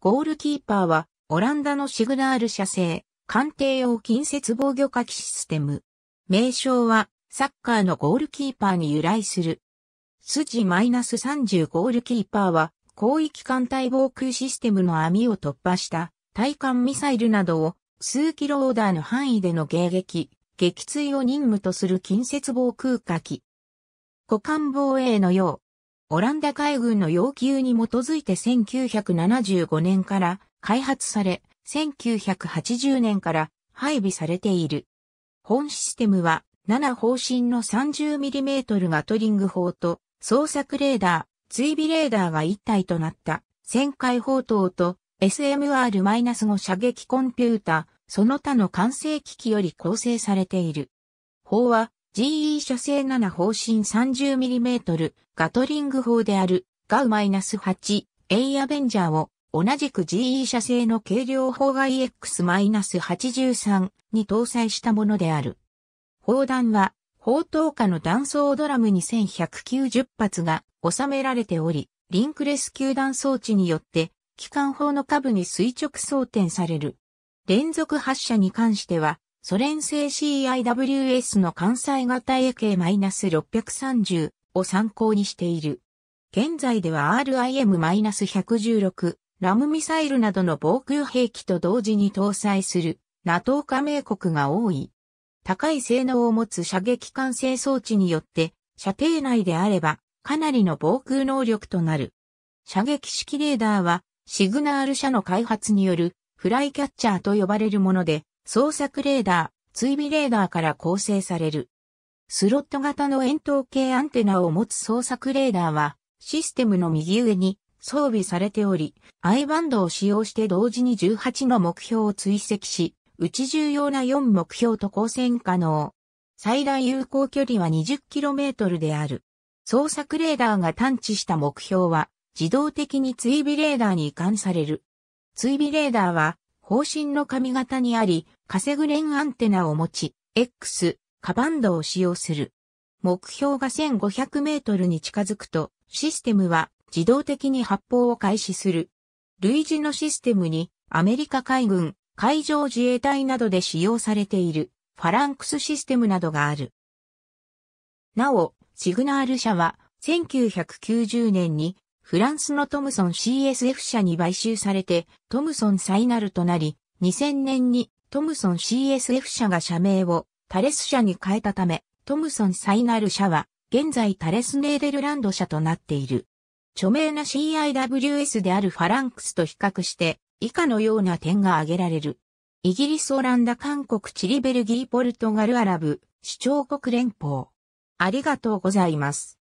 ゴールキーパーは、オランダのシグナール社製、艦艇用近接防御火器システム。名称は、サッカーのゴールキーパーに由来する。筋 -30 ゴールキーパーは、広域艦隊防空システムの網を突破した対艦ミサイルなどを数キロオーダーの範囲での迎撃、撃墜を任務とする近接防空火器。股間防衛のよう、オランダ海軍の要求に基づいて1975年から開発され、1980年から配備されている。本システムは7方針の 30mm ガトリング砲と捜索レーダー、追尾レーダーが一体となった旋回砲塔と SMR-5 射撃コンピュータ、その他の完成機器より構成されている。砲は GE 射精7方針 30mm ガトリング砲であるガウ -8 A アベンジャーを同じく GE 射精の軽量砲が EX-83 に搭載したものである。砲弾は砲塔下の弾倉ドラム2190発が収められており、リンクレス球弾装置によって機関砲の下部に垂直装填される。連続発射に関しては、ソ連製 CIWS の関西型 AK-630 を参考にしている。現在では RIM-116、ラムミサイルなどの防空兵器と同時に搭載する NATO 加盟国が多い。高い性能を持つ射撃管制装置によって、射程内であれば、かなりの防空能力となる。射撃式レーダーは、シグナール社の開発による、フライキャッチャーと呼ばれるもので、捜索レーダー、追尾レーダーから構成される。スロット型の円筒形アンテナを持つ捜索レーダーは、システムの右上に装備されており、I バンドを使用して同時に18の目標を追跡し、うち重要な4目標と交戦可能。最大有効距離は 20km である。捜索レーダーが探知した目標は、自動的に追尾レーダーに移管される。追尾レーダーは、方針の髪型にあり、稼ぐンアンテナを持ち、X、カバンドを使用する。目標が1500メートルに近づくと、システムは自動的に発砲を開始する。類似のシステムにアメリカ海軍、海上自衛隊などで使用されているファランクスシステムなどがある。なお、シグナール社は1990年にフランスのトムソン CSF 社に買収されて、トムソンサイナルとなり、2000年にトムソン CSF 社が社名をタレス社に変えたため、トムソンサイナル社は、現在タレスネーデルランド社となっている。著名な CIWS であるファランクスと比較して、以下のような点が挙げられる。イギリス、オランダ、韓国、チリ、ベルギー、ポルトガル、アラブ、首長国連邦。ありがとうございます。